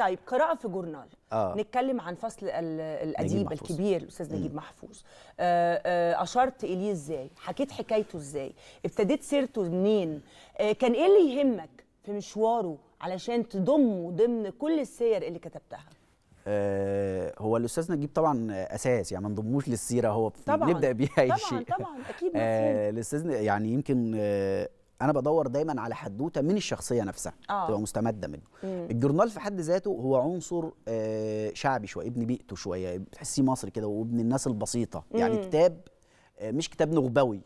طيب قراءة في جورنال آه. نتكلم عن فصل الأديب الكبير الأستاذ نجيب محفوظ آه، آه، أشرت إليه إزاي حكيت حكايته إزاي ابتديت سيرته منين آه، كان إيه اللي يهمك في مشواره علشان تضمه ضمن كل السير اللي كتبتها هو الاستاذ نجيب طبعا اساس يعني ما نضموش للسيره هو طبعا نبدا بيها اي شيء طبعا طبعا اكيد آه الاستاذ يعني يمكن انا بدور دايما على حدوته من الشخصيه نفسها آه. تبقى مستمده منه مم. الجورنال في حد ذاته هو عنصر آه، شعبي شويه ابن بيئته شويه بتحسيه مصري كده وابن الناس البسيطه يعني مم. يعني كتاب آه، مش كتاب نغبوي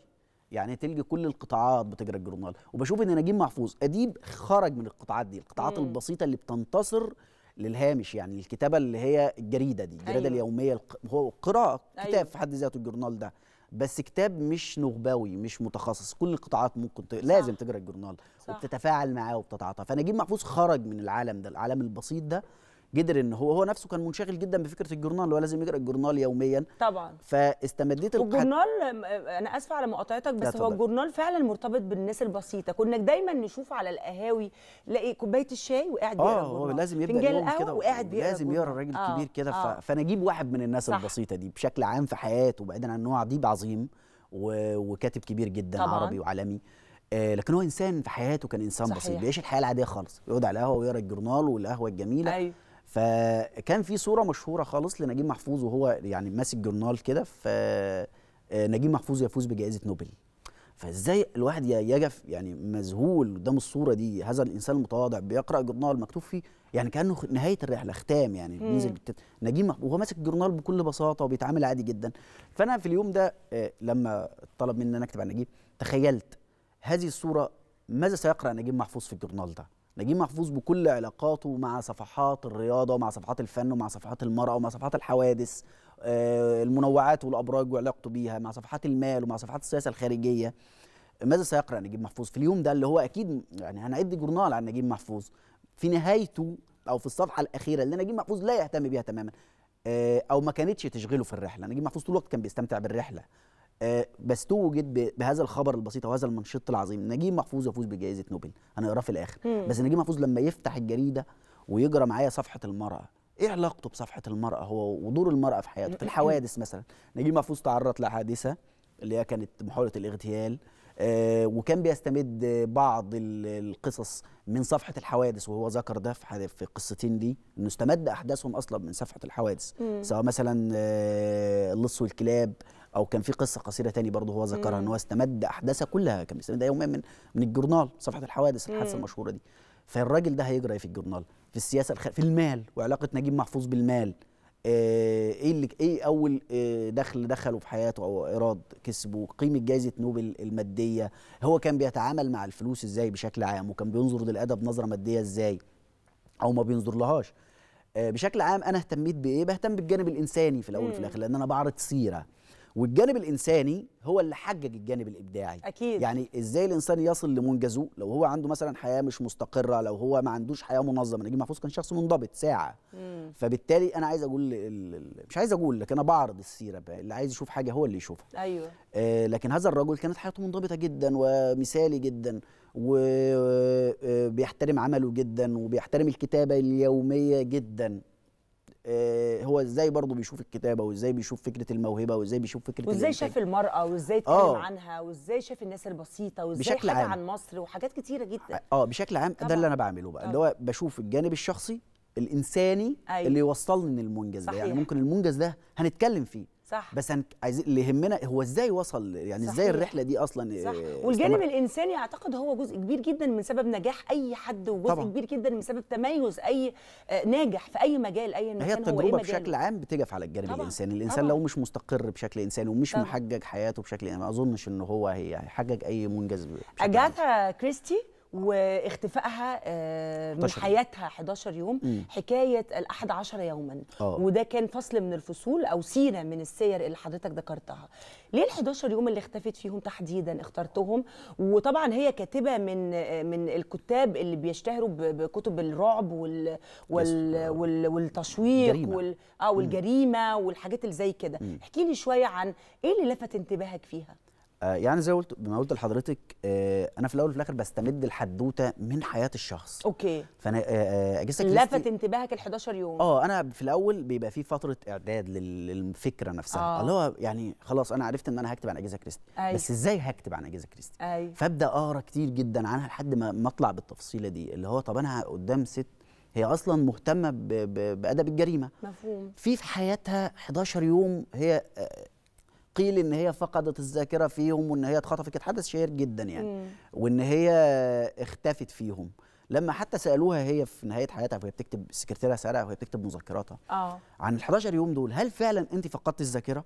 يعني تلقي كل القطاعات بتجرى الجورنال وبشوف ان نجيب محفوظ اديب خرج من القطاعات دي القطاعات مم. البسيطه اللي بتنتصر للهامش يعني الكتابه اللي هي الجريده دي الجريده أيوه. اليوميه هو قراءه أيوه. كتاب في حد ذاته الجورنال ده بس كتاب مش نخبوي مش متخصص كل القطاعات ممكن ت... لازم تقرا الجورنال صح. وبتتفاعل معاه وبتتعاطى فنجيب محفوظ خرج من العالم ده العالم البسيط ده قدر ان هو هو نفسه كان منشغل جدا بفكره الجورنال هو لازم يقرا الجورنال يوميا طبعا فاستمديت الجورنال انا اسفه على مقاطعتك بس هو الجورنال فعلا مرتبط بالناس البسيطه كنا دايما نشوف على القهاوي لاقي كوبايه الشاي وقاعد آه، بيقرا اه هو لازم يبدا كده وقاعد بيقرا لازم يقرا الراجل آه الكبير كده آه فانا اجيب واحد من الناس صح. البسيطه دي بشكل عام في حياته بعيدا عن انه عديب عظيم وكاتب كبير جدا طبعاً. عربي وعالمي آه، لكن هو انسان في حياته كان انسان صحيح. بسيط بيعيش الحياه العاديه خالص يقعد على القهوه ويقرا الجورنال والقهوه الجميله أيوه. فكان في صوره مشهوره خالص لنجيب محفوظ وهو يعني ماسك جورنال كده ف آه، نجيب محفوظ يفوز بجائزه نوبل فازاي الواحد يجف يعني مذهول قدام الصوره دي هذا الانسان المتواضع بيقرا جورنال مكتوب فيه يعني كانه نهايه الرحله ختام يعني بينزل نجيب محفوظ وهو ماسك الجورنال بكل بساطه وبيتعامل عادي جدا فانا في اليوم ده آه، لما طلب مني ان انا اكتب عن نجيب تخيلت هذه الصوره ماذا سيقرا نجيب محفوظ في الجورنال ده نجيب محفوظ بكل علاقاته مع صفحات الرياضه ومع صفحات الفن ومع صفحات المراه ومع صفحات الحوادث آه، المنوعات والابراج وعلاقته بيها مع صفحات المال ومع صفحات السياسه الخارجيه ماذا سيقرا نجيب محفوظ في اليوم ده اللي هو اكيد يعني هنعد جورنال عن نجيب محفوظ في نهايته او في الصفحه الاخيره اللي نجيب محفوظ لا يهتم بيها تماما آه، او ما كانتش تشغله في الرحله نجيب محفوظ طول الوقت كان بيستمتع بالرحله آه، بس توجد بهذا الخبر البسيط وهذا المنشط العظيم نجيب محفوظ يفوز بجائزه نوبل هنقراه في الاخر مم. بس نجيب محفوظ لما يفتح الجريده ويجرى معايا صفحه المراه ايه علاقته بصفحه المراه هو ودور المراه في حياته في الحوادث مثلا نجيب محفوظ تعرض لحادثه اللي هي كانت محاوله الاغتيال آه، وكان بيستمد بعض القصص من صفحه الحوادث وهو ذكر ده في قصتين القصتين دي انه استمد احداثهم اصلا من صفحه الحوادث مم. سواء مثلا آه، اللص والكلاب او كان في قصه قصيره تاني برضه هو ذكرها ان هو استمد احداثها كلها كان بيستمدها يوميا من من الجورنال صفحه الحوادث الحادثه المشهوره دي فالراجل ده هيجرى ايه في الجورنال في السياسه الخ... في المال وعلاقه نجيب محفوظ بالمال آه، ايه اللي ايه اول آه، دخل دخله في حياته او ايراد كسبه قيمه جائزه نوبل الماديه هو كان بيتعامل مع الفلوس ازاي بشكل عام وكان بينظر للادب نظره ماديه ازاي او ما بينظر لهاش آه، بشكل عام انا اهتميت بايه بهتم بالجانب الانساني في الاول وفي الاخر لان انا بعرض سيره والجانب الانساني هو اللي حجج الجانب الابداعي اكيد يعني ازاي الانسان يصل لمنجزه لو هو عنده مثلا حياه مش مستقره لو هو ما عندوش حياه منظمه نجيب محفوظ كان شخص منضبط ساعه مم. فبالتالي انا عايز اقول مش عايز اقول لك انا بعرض السيره بقى. اللي عايز يشوف حاجه هو اللي يشوفها ايوه آه لكن هذا الرجل كانت حياته منضبطه جدا ومثالي جدا وبيحترم آه، آه، عمله جدا وبيحترم الكتابه اليوميه جدا آه، هو ازاي برضه بيشوف الكتابه وازاي بيشوف فكره الموهبه وازاي بيشوف فكره وازاي شاف المراه وازاي آه. اتكلم عنها وازاي شاف الناس البسيطه وازاي بشكل حاجه عام. عن مصر وحاجات كتيره جدا اه, آه، بشكل عام ده اللي انا بعمله بقى اللي هو بشوف الجانب الشخصي الانساني أيوة. اللي يوصلني للمنجز ده يعني ممكن المنجز ده هنتكلم فيه صح بس عايزين اللي يهمنا هو ازاي وصل يعني صحيح. ازاي الرحله دي اصلا آه، صح استمر. والجانب الانساني اعتقد هو جزء كبير جدا من سبب نجاح اي حد وجزء طبعا. كبير جدا من سبب تميز اي آه، ناجح في اي مجال اي مكان هي التجربه هو إيه بشكل عام بتجف على الجانب طبعا. الانساني الانسان طبعا. لو مش مستقر بشكل انساني ومش طبعا. محجج حياته بشكل ما اظنش ان هو هيحجج اي منجز اجاثا كريستي واختفائها آه، من حياتها 11 يوم حكايه الاحد عشر يوما آه. وده كان فصل من الفصول او سيره من السير اللي حضرتك ذكرتها ليه ال 11 يوم اللي اختفت فيهم تحديدا اخترتهم وطبعا هي كاتبه من من الكتاب اللي بيشتهروا بكتب الرعب وال وال وال والتشويق وال اه والجريمه والحاجات اللي زي كده احكي لي شويه عن ايه اللي لفت انتباهك فيها آه، يعني زي قلت ما قلت لحضرتك آه، انا في الاول وفي الاخر بستمد الحدوته من حياه الشخص اوكي فانا آه، اجهزه لفت انتباهك ال 11 يوم اه انا في الاول بيبقى في فتره اعداد للفكره نفسها آه. اللي هو يعني خلاص انا عرفت ان انا هكتب عن اجهزه كريستي أي. بس ازاي هكتب عن اجهزه كريستي أي. فابدا اقرا كتير جدا عنها لحد ما اطلع بالتفصيله دي اللي هو طب انا قدام ست هي اصلا مهتمه بادب الجريمه مفهوم في في حياتها 11 يوم هي قيل ان هي فقدت الذاكره فيهم وان هي اتخطفت كانت حدث شهير جدا يعني مم. وان هي اختفت فيهم لما حتى سالوها هي في نهايه حياتها وهي بتكتب السكرتيره سالها وهي بتكتب مذكراتها أوه. عن ال11 يوم دول هل فعلا انت فقدت الذاكره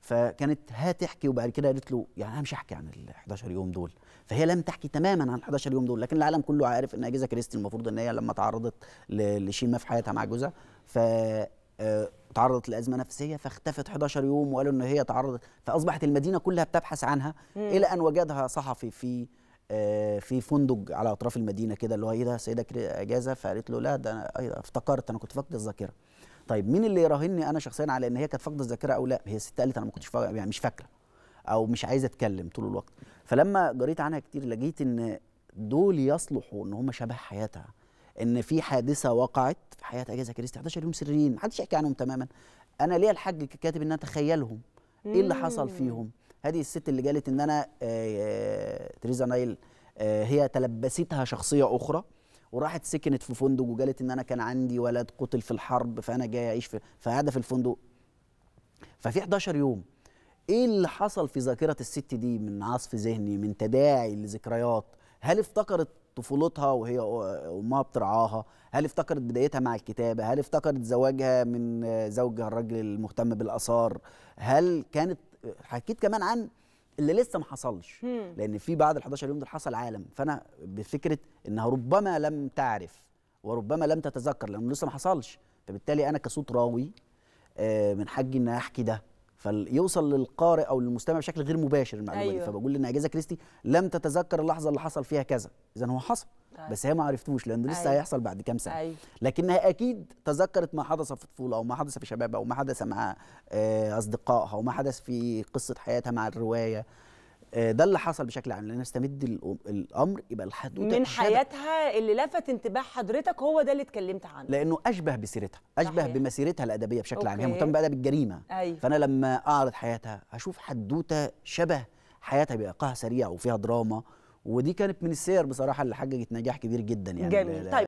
فكانت هتحكي وبعد كده قالت له يعني انا مش هحكي عن ال11 يوم دول فهي لم تحكي تماما عن ال11 يوم دول لكن العالم كله عارف ان اجهزه كريستي المفروض ان هي لما تعرضت لشيء ما في حياتها مع جوزها ف آه، تعرضت لازمه نفسيه فاختفت 11 يوم وقالوا ان هي تعرضت فاصبحت المدينه كلها بتبحث عنها مم. الى ان وجدها صحفي في آه، في فندق على اطراف المدينه كده اللي هو ايه ده سيدة اجازه فقالت له لا ده انا أيوة، افتكرت انا كنت فاقد الذاكره طيب مين اللي يراهني انا شخصيا على ان هي كانت فاقده الذاكره او لا هي الست قالت انا ما كنتش يعني مش فاكره او مش عايزه اتكلم طول الوقت فلما جريت عنها كتير لقيت ان دول يصلحوا ان هم شبه حياتها ان في حادثه وقعت في حياه اجازه كريستي 11 يوم سريين محدش يحكي عنهم تماما انا ليا الحاج كاتب ان انا اتخيلهم ايه اللي حصل فيهم هذه الست اللي قالت ان انا آه، تريزا نايل آه، هي تلبستها شخصيه اخرى وراحت سكنت في فندق وقالت ان انا كان عندي ولد قتل في الحرب فانا جاي اعيش في فهذا في الفندق ففي 11 يوم ايه اللي حصل في ذاكره الست دي من عصف ذهني من تداعي لذكريات هل افتكرت طفولتها وهي امها بترعاها هل افتكرت بدايتها مع الكتابه هل افتكرت زواجها من زوجها الراجل المهتم بالاثار هل كانت حكيت كمان عن اللي لسه ما حصلش لان في بعد ال11 يوم دول حصل عالم فانا بفكره انها ربما لم تعرف وربما لم تتذكر لانه لسه ما حصلش فبالتالي انا كصوت راوي آه، من حقي ان احكي ده فيوصل للقارئ او للمستمع بشكل غير مباشر المعلومه أيوة. دي فبقول ان اجازه كريستي لم تتذكر اللحظه اللي حصل فيها كذا اذا هو حصل أيوة. بس هي ما عرفتوش لانه لسه أيوة. هيحصل بعد كام سنه أيوة. لكنها اكيد تذكرت ما حدث في الطفوله او ما حدث في شبابها او ما حدث مع آه، اصدقائها او ما حدث في قصه حياتها مع الروايه آه، ده اللي حصل بشكل عام لان استمد الامر يبقى الحدوته من حياتها اللي لفت انتباه حضرتك هو ده اللي اتكلمت عنه لانه اشبه بسيرتها اشبه صحيح. بمسيرتها الادبيه بشكل أوكي. عام هي مهتمه بقى بالجريمه أيوه. فانا لما اعرض حياتها هشوف حدوته شبه حياتها بايقاعها سريع وفيها دراما ودي كانت من السير بصراحه اللي حققت نجاح كبير جدا يعني جميل طيب